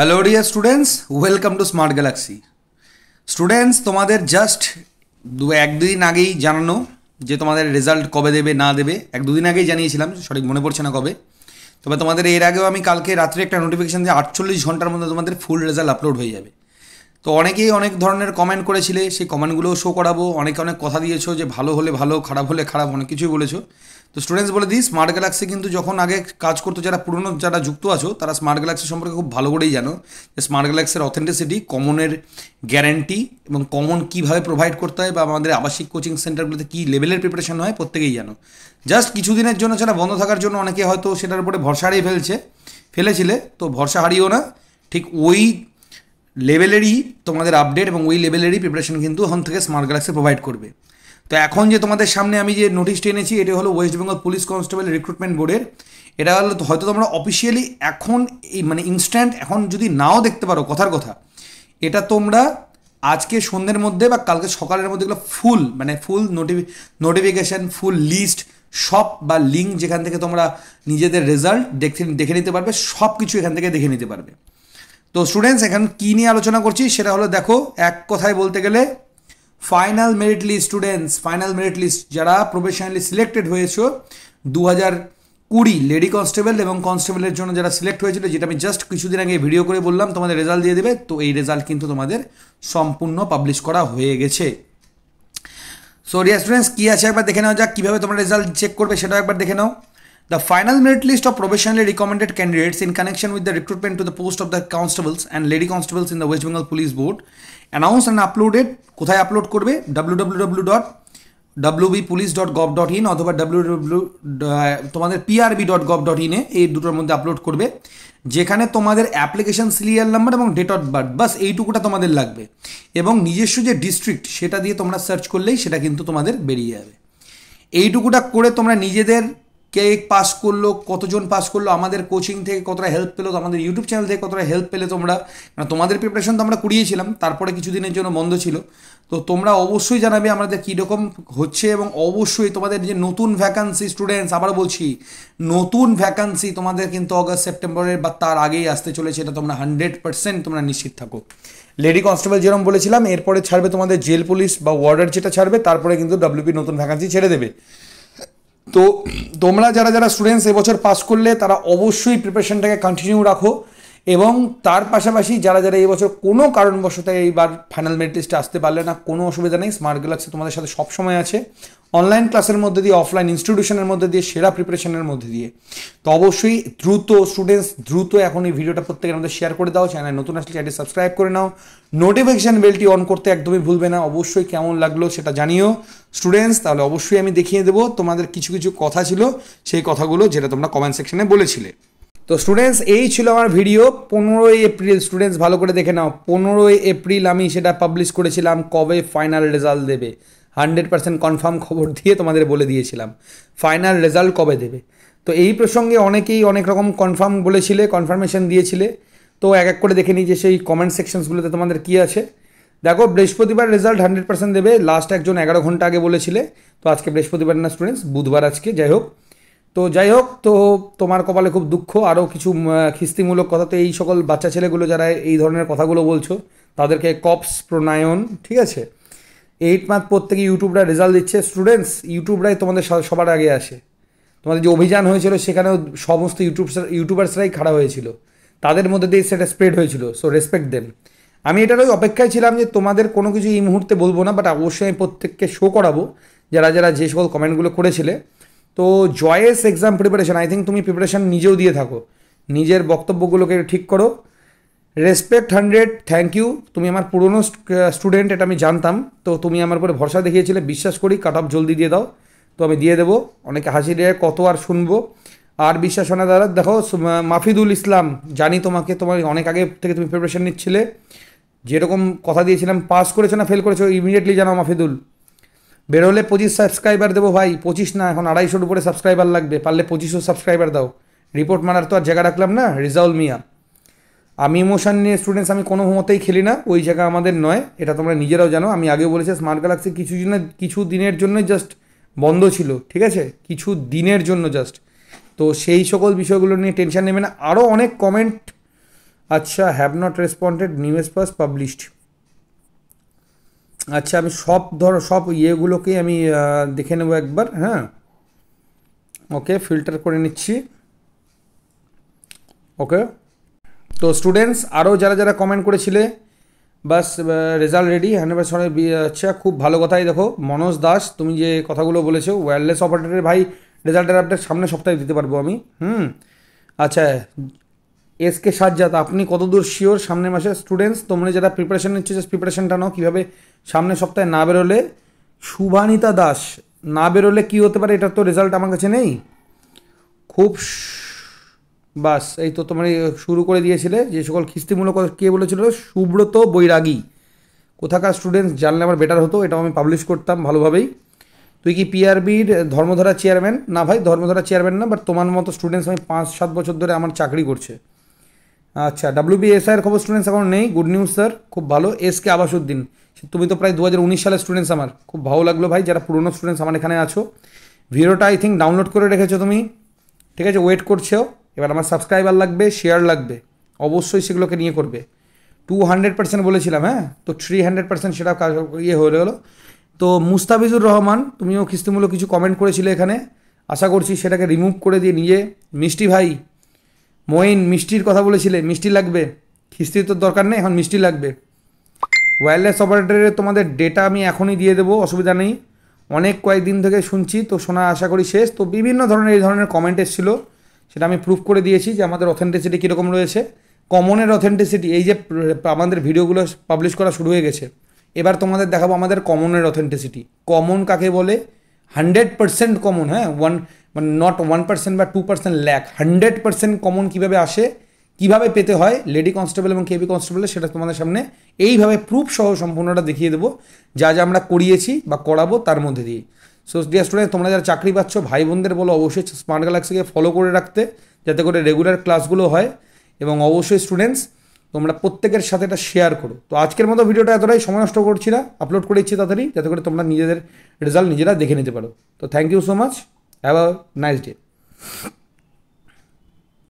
hello dear students welcome to Smart Galaxy students তোমাদের just দু এক দুদিন আগেই জানানো যে তোমাদের রেজাল্ট কবে দেবে না দেবে এক দুদিন আগেই জানিয়েছিলাম সঠিক মনে পড়ছে না কবে তবে তোমাদের এর আগেও আমি কালকে রাত্রে একটা নোটিফিকেশান দিয়ে আটচল্লিশ ঘন্টার মধ্যে তোমাদের ফুল রেজাল্ট আপলোড হয়ে যাবে তো অনেকেই অনেক ধরনের কমেন্ট করেছিলে সেই কমেন্টগুলোও শো করাবো অনেকে অনেক কথা দিয়েছো যে ভালো হলে ভালো খারাপ হলে খারাপ অনেক কিছুই বলেছো তো স্টুডেন্টস বলে দিই স্মার্ট গ্যালাক্সি কিন্তু যখন আগে কাজ করতো যারা পুরনো যারা যুক্ত আছো তারা স্মার্ট গ্যালাক্সি সম্পর্কে খুব ভালো করেই জানো যে স্মার্ট গ্যালাক্সির অথেন্টিসিটি কমনের গ্যারান্টি এবং কমন কীভাবে প্রোভাইড করতে হয় বা আমাদের আবাসিক কোচিং সেন্টারগুলোতে কী লেভেলের প্রিপারেশন হয় প্রত্যেকেই জানো জাস্ট কিছুদিনের জন্য সেটা বন্ধ থাকার জন্য অনেকে হয়তো সেটার উপরে ভরসা হারিয়ে ফেলছে ফেলেছিলে তো ভরসা হারিয়েও না ঠিক ওই লেভেলেরই তোমাদের আপডেট এবং ওই লেভেলেরই প্রিপারেশন কিন্তু এখন থেকে স্মার্ট গ্যালাক্সি প্রোভাইড করবে তো এখন যে তোমাদের সামনে আমি যে নোটিশটি এনেছি এটা হলো West Bengal police constable recruitment বোর্ডের এটা হলো হয়তো তোমরা অফিসিয়ালি এখন এই মানে ইনস্ট্যান্ট এখন যদি নাও দেখতে পারো কথার কথা এটা তোমরা আজকে সন্ধ্যের মধ্যে বা কালকে সকালের মধ্যে এগুলো ফুল মানে ফুল নোটিফি নোটিফিকেশান ফুল লিস্ট সব বা লিঙ্ক যেখান থেকে তোমরা নিজেদের রেজাল্ট দেখতে দেখে নিতে পারবে সব কিছু এখান থেকে দেখে নিতে পারবে তো স্টুডেন্টস এখন কী নিয়ে আলোচনা করছি সেটা হলো দেখো এক কথায় বলতে গেলে final merit list students final merit list যারা প্রফেশনালি সিলেক্টেড হয়েছো দু হাজার কুড়ি লেডি কনস্টেবল এবং কনস্টেবলের জন্য যারা সিলেক্ট হয়েছিল যেটা আমি জাস্ট কিছুদিন আগে ভিডিও করে বললাম তোমাদের রেজাল্ট দিয়ে দেবে তো এই রেজাল্ট কিন্তু তোমাদের সম্পূর্ণ পাবলিশ করা হয়ে গেছে সো রিয়া স্টুডেন্টস কী আছে একবার দেখে নাও যাক কীভাবে তোমরা রেজাল্ট চেক করবে সেটাও একবার দেখে নাও The final merit list of provisionally recommended candidates in connection with the recruitment to the post of the constables and lady constables in the West Bengal Police Board announced and uploaded Kothay upload korbe www.wbpolice.gov.in or wbpolice dot gov dot in অথবা www তোমাদের prb dot gov dot in এ এই দুটোর মধ্যে upload করবে যেখানে তোমাদের application serial number এবং date of birth বাস এইটুকুটা তোমাদের লাগবে এবং নিজস্ব যে ডিস্ট্রিক্ট সেটা দিয়ে তোমরা সার্চ করলেই সেটা কিন্তু তোমাদের বেরিয়ে যাবে এইটুকুটা করে তোমরা নিজেদের কে পাস করলো কতজন পাস করলো আমাদের কোচিং থেকে কতটা হেল্প পেলো আমাদের ইউটিউব চ্যানেল থেকে কতটা হেল্প পেলে তোমরা মানে তোমাদের প্রিপারেশন তো আমরা করিয়েছিলাম তারপরে কিছুদিনের জন্য বন্ধ ছিল তো তোমরা অবশ্যই জানাবে আমাদের কীরকম হচ্ছে এবং অবশ্যই তোমাদের যে নতুন ভ্যাকান্সি স্টুডেন্টস আবার বলছি নতুন ভ্যাকান্সি তোমাদের কিন্তু অগস্ট সেপ্টেম্বরের বা তার আগেই আসতে চলেছে এটা তোমরা হান্ড্রেড পার্সেন্ট তোমরা নিশ্চিত থাকো লেডি কনস্টেবল যেরকম বলেছিলাম এরপরে ছাড়বে তোমাদের জেল পুলিশ বা ওয়ার্ডার যেটা ছাড়বে তারপরে কিন্তু ডাব্লিউপি নতুন ভ্যাকান্সি ছেড়ে দেবে তো তোমরা যারা যারা স্টুডেন্টস এবছর পাস করলে তারা অবশ্যই প্রিপারেশনটাকে কন্টিনিউ রাখো এবং তার পাশাপাশি যারা যারা এই বছর কোনো কারণবশত এইবার ফাইনাল মেরিট লিস্টে আসতে পারলে না কোনো অসুবিধা নেই স্মার্ট গ্যালাক্সি তোমাদের সাথে সবসময় আছে অনলাইন ক্লাসের মধ্যে দিয়ে অফলাইন ইনস্টিটিউশনের মধ্যে দিয়ে সেরা প্রিপারেশনের মধ্যে দিয়ে তো অবশ্যই দ্রুত স্টুডেন্টস দ্রুত এখন এই ভিডিওটা প্রত্যেকের মধ্যে শেয়ার করে দাও চ্যানেল নতুন আসলে চ্যানেল সাবস্ক্রাইব করে নাও নোটিফিকেশান বেলটি অন করতে একদমই ভুলবে না অবশ্যই কেমন লাগলো সেটা জানিও স্টুডেন্টস তাহলে অবশ্যই আমি দেখিয়ে দেবো তোমাদের কিছু কিছু কথা ছিল সেই কথাগুলো যেটা তোমরা কমেন্ট সেকশনে বলেছিলে তো স্টুডেন্টস এই ছিল আমার ভিডিও পনেরোই এপ্রিল স্টুডেন্টস ভালো করে দেখে নাও পনেরোই এপ্রিল আমি সেটা পাবলিশ করেছিলাম কবে ফাইনাল রেজাল্ট দেবে হান্ড্রেড পার্সেন্ট কনফার্ম খবর দিয়ে তোমাদের বলে দিয়েছিলাম ফাইনাল রেজাল্ট কবে দেবে তো এই প্রসঙ্গে অনেকেই অনেক রকম কনফার্ম বলেছিলে কনফার্মেশন দিয়েছিলে তো এক এক করে দেখে নিই যে সেই কমেন্ট সেকশনসগুলোতে তোমাদের কী আছে দেখো বৃহস্পতিবার রেজাল্ট হান্ড্রেড পার্সেন্ট দেবে লাস্ট একজন এগারো ঘন্টা আগে বলেছিলে তো আজকে বৃহস্পতিবার না স্টুডেন্টস বুধবার আজকে যাই হোক তো যাই হোক তো তোমার কপালে খুব দুঃখ আরও কিছু খিস্তিমূলক কথা তো এই সকল বাচ্চা ছেলেগুলো যারা এই ধরনের কথাগুলো বলছো তাদেরকে কপস প্রণয়ন ঠিক আছে এইট মান্থ প্রত্যেকে ইউটিউবরা রেজাল্ট দিচ্ছে স্টুডেন্টস ইউটিউবরাই তোমাদের সবার আগে আসে তোমাদের যে অভিযান হয়েছিল সেখানেও সমস্ত ইউটিউব ইউটিউবার্সরাই খাড়া হয়েছিল তাদের মধ্যে দিয়ে সেটা স্প্রেড হয়েছিল সো রেসপেক্ট দেন আমি এটার ওই অপেক্ষায় ছিলাম যে তোমাদের কোনো কিছু এই মুহূর্তে বলবো না বাট অবশ্যই আমি প্রত্যেককে শো করাবো যারা যারা যে সকল কমেন্টগুলো করেছিলে তো জয়েস এক্সাম প্রিপারেশন আই থিঙ্ক তুমি প্রিপারেশান নিজেও দিয়ে থাকো নিজের বক্তব্যগুলোকে ঠিক করো রেসপেক্ট হান্ড্রেড থ্যাংক ইউ তুমি আমার পুরনো স্টুডেন্ট এটা আমি জানতাম তো তুমি আমার উপরে ভরসা দেখিয়েছিলে বিশ্বাস করি কাট অফ জলদি দিয়ে দাও তো আমি দিয়ে দেবো অনেকে হাসি দিয়ে কত আর শুনবো আর বিশ্বাস না দাদা দেখো মাফিদুল ইসলাম জানি তোমাকে তোমার অনেক আগে থেকে তুমি প্রিপারেশন নিচ্ছিলে যেরকম কথা দিয়েছিলাম পাস করেছো না ফেল করেছো ইমিডিয়েটলি জানাও মাফিদুল বেরোলে পঁচিশ সাবস্ক্রাইবার দেবো ভাই পঁচিশ না এখন আড়াইশোর উপরে সাবস্ক্রাইবার লাগবে পারলে পঁচিশশো সাবস্ক্রাইবার দাও রিপোর্ট মারার তো আর জায়গা রাখলাম না রিজাউল মিয়া আমি ইমোশন নিয়ে স্টুডেন্টস আমি কোনো মতেই খেলি না ওই জায়গা আমাদের নয় এটা তোমরা নিজেরাও জানো আমি আগেও বলেছি স্মার্ট গ্যালাক্সি কিছু দিনের কিছু দিনের জন্যই জাস্ট বন্ধ ছিল ঠিক আছে কিছু দিনের জন্য জাস্ট তো সেই সকল বিষয়গুলো নিয়ে টেনশন নেবে না আরও অনেক কমেন্ট আচ্ছা have not responded news pass published আচ্ছা আমি সব ধর সব ইয়েগুলোকেই আমি দেখে নেব একবার হ্যাঁ ওকে ফিল্টার করে নিচ্ছি ওকে তো স্টুডেন্টস আরও যারা যারা কমেন্ট করেছিলে বাস রেজাল্ট রেডি হ্যান্ড পার্সেন্ট আচ্ছা খুব ভালো কথাই দেখো মনোজ দাস তুমি যে কথাগুলো বলেছো ওয়্যারলেস অপারেটারের ভাই রেজাল্টের আপডেট সামনে সপ্তাহে দিতে পারবো আমি হুম আচ্ছা এস কে সাজ্জাদ আপনি কতদূর শিওর সামনের মাসে স্টুডেন্টস তোমরা যারা প্রিপারেশন নিচ্ছে জাস্ট প্রিপারেশনটা নাও কীভাবে সামনের সপ্তাহে না বেরোলে শুভানিতা দাস না বেরোলে কী হতে পারে এটার তো রেজাল্ট আমার কাছে নেই খুব বাস এই তো তোমার শুরু করে দিয়েছিলে যে সকল খিস্তিমূলক কে বলেছিল সুব্রত বৈরাগী কোথাকার স্টুডেন্টস জানলে আমার বেটার হতো এটাও আমি পাবলিশ করতাম ভালোভাবেই তুই কি পিআরবির ধর্মধারা চেয়ারম্যান না ভাই ধর্মধারা চেয়ারম্যান না বাট তোমার মতো স্টুডেন্টস আমি পাঁচ সাত বছর ধরে আমার চাকরি করছে আচ্ছা ডাব্লিউবিএসআইয়ের খবর স্টুডেন্টস এখন নেই গুড নিউজ স্যার খুব ভালো এস কে আবাসুদ্দিন তুমি তো প্রায় দু সালের স্টুডেন্টস আমার খুব ভালো লাগলো ভাই যারা পুরনো স্টুডেন্টস আমার এখানে আছো ভিডিওটা আই থিঙ্ক ডাউনলোড করে রেখেছো তুমি ঠিক আছে ওয়েট করছো এবার আমার সাবস্ক্রাইবার লাগবে শেয়ার লাগবে অবশ্যই সেগুলোকে নিয়ে করবে টু হান্ড্রেড পার্সেন্ট বলেছিলাম হ্যাঁ তো থ্রি হান্ড্রেড পার্সেন্ট সেটা ইয়ে হয়ে গেলো তো মুস্তাফিজুর রহমান তুমিও কিস্তিমূলক কিছু কমেন্ট করেছিলে এখানে আশা করছি সেটাকে রিমুভ করে দিয়ে নিয়ে মিষ্টি ভাই মইন মিষ্টির কথা বলেছিলে মিষ্টি লাগবে খিস্তির তো দরকার নেই এখন মিষ্টি লাগবে ওয়্যারলেস অপারেটরের তোমাদের ডেটা আমি এখনই দিয়ে দেবো অসুবিধা নেই অনেক কয়েকদিন থেকে শুনছি তো শোনা আশা করি শেষ তো বিভিন্ন ধরনের এই ধরনের কমেন্ট এসেছিল সেটা আমি প্রুফ করে দিয়েছি যে আমাদের অথেন্টিসিটি কীরকম রয়েছে কমনের অথেন্টিসিটি এই যে আমাদের ভিডিওগুলো পাবলিশ করা শুরু হয়ে গেছে এবার তোমাদের দেখাবো আমাদের কমনের অথেন্টিসিটি কমন কাকে বলে হান্ড্রেড পার্সেন্ট কমন হ্যাঁ ওয়ান মানে নট ওয়ান পার্সেন্ট বা টু পার্সেন্ট ল্যাক হান্ড্রেড পার্সেন্ট কমন কীভাবে আসে কিভাবে পেতে হয় লেডি কনস্টেবল এবং কেবি কনস্টেবল সেটা তোমাদের সামনে এইভাবে প্রুফ সহ সম্পূর্ণটা দেখিয়ে দেবো যা যা আমরা করিয়েছি বা করাবো তার মধ্যে দিয়ে সো ডিয়ার স্টুডেন্ট তোমরা যারা চাকরি পাচ্ছ ভাই বোনদের বলো অবশ্যই স্মার্ট গ্যালাক্সিকে ফলো করে রাখতে যাতে করে রেগুলার ক্লাসগুলো হয় এবং অবশ্যই স্টুডেন্টস তোমরা প্রত্যেকের সাথে এটা শেয়ার করো তো আজকের মতো ভিডিওটা এতটাই সময় নষ্ট করছি না আপলোড করে দিচ্ছি তাড়াতাড়ি যাতে করে তোমরা নিজেদের রেজাল্ট নিজেরা দেখে নিতে পারো তো thank you so much have a nice day